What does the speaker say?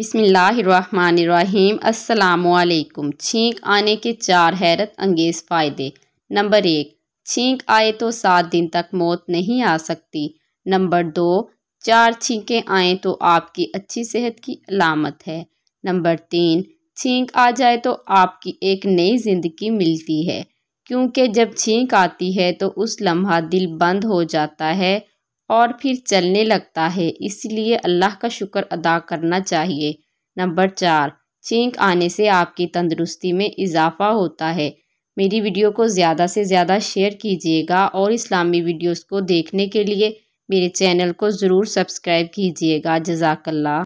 बिसमीम् अल्लाम छींक आने के चार हैरत अंगेज़ फ़ायदे नंबर एक छींक आए तो सात दिन तक मौत नहीं आ सकती नंबर दो चार छींकें आए तो आपकी अच्छी सेहत की अलामत है नंबर तीन छींक आ जाए तो आपकी एक नई ज़िंदगी मिलती है क्योंकि जब छींक आती है तो उस लम्हा दिल बंद हो जाता है और फिर चलने लगता है इसलिए अल्लाह का शुक्र अदा करना चाहिए नंबर चार छींक आने से आपकी तंदुरुस्ती में इजाफा होता है मेरी वीडियो को ज़्यादा से ज़्यादा शेयर कीजिएगा और इस्लामी वीडियोस को देखने के लिए मेरे चैनल को ज़रूर सब्सक्राइब कीजिएगा जजाकल्ला